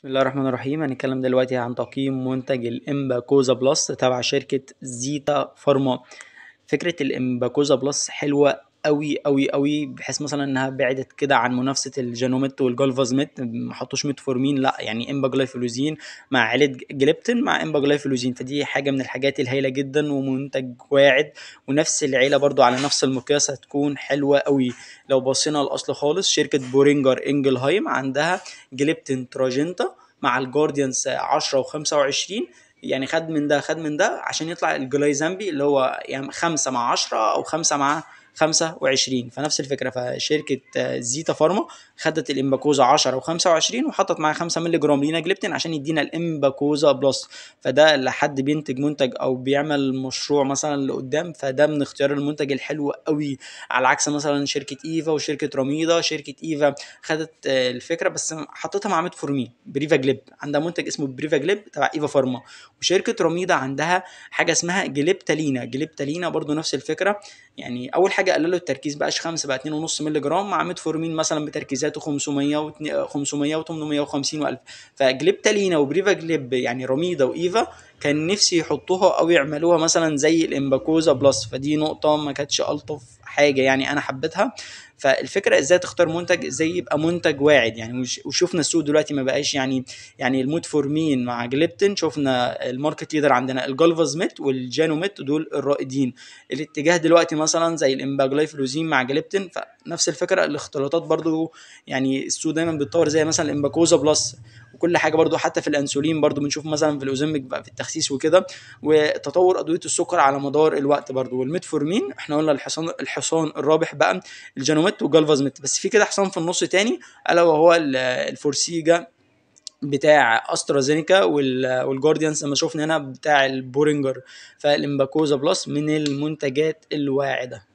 بسم الله الرحمن الرحيم هنتكلم دلوقتي عن تقييم منتج الامباكوزا بلس تبع شركة زيتا فارما فكرة الامباكوزا بلس حلوة قوي قوي قوي بحيث مثلا انها بعدت كده عن منافسه الجينوميت والجلفازميت ما حطوش ميتفورمين لا يعني امباجلايفلوزين مع عيله جليبتين مع امباجلايفلوزين فدي حاجه من الحاجات الهايله جدا ومنتج واعد ونفس العيله برضو على نفس المقياس هتكون حلوه قوي لو بصينا الاصل خالص شركه بورينجر انجلهايم عندها جليبتين تراجنتا مع الجارديانز 10 و25 يعني خد من ده خد من ده عشان يطلع الجلايزامبي اللي هو يعني خمسة مع عشرة أو خمسة مع 25 فنفس الفكره فشركه آه، زيتا فارما خدت الامباكوزا 10 و25 وحطت معاها 5 مللي جرام لينا جليبتين عشان يدينا الامباكوزا بلس فده لحد بينتج منتج او بيعمل مشروع مثلا لقدام فده من اختيار المنتج الحلو قوي على عكس مثلا شركه ايفا وشركه رميضه شركه ايفا خدت آه، الفكره بس حطيتها مع ميد فورمين بريفا جليب عندها منتج اسمه بريفا جليب تبع ايفا فارما وشركه رميضه عندها حاجه اسمها جليبتالينا جليبتالينا برده نفس الفكره يعني اول حاجه حاجه قللوا التركيز بقاش 5 بقى 2.5 مللي جرام مع ميتفورمين مثلا بتركيزاته 500 و 500 و 850 و1000 فجليبتالينا وبريفا جليب يعني رميده وايفا كان نفسي يحطوها او يعملوها مثلا زي الامباكوزا بلس فدي نقطه ما كانتش الطف حاجه يعني انا حبيتها فالفكره ازاي تختار منتج ازاي يبقى منتج واعد يعني وشفنا السوق دلوقتي ما بقاش يعني يعني المود فورمين مع جليبتن شفنا الماركت ليدر عندنا الجولفز ميت والجانو ميت دول الرائدين الاتجاه دلوقتي مثلا زي الامباجلايفلوزين مع جليبتن فنفس الفكره الاختلاطات برضو يعني السوق دايما بيتطور زي مثلا الامباكوزا بلس كل حاجه برضو حتى في الانسولين برضو بنشوف مثلا في الاوزيمك بقى في التخسيس وكده وتطور ادويه السكر على مدار الوقت برضو والميتفورمين احنا قلنا الحصان الحصان الرابح بقى الجانوميت والجلفازمت بس في كده حصان في النص تاني الا وهو الفورسيجا بتاع استرازينيكا والجارديانز لما شفنا هنا بتاع البورنجر فالامباكوزا بلس من المنتجات الواعده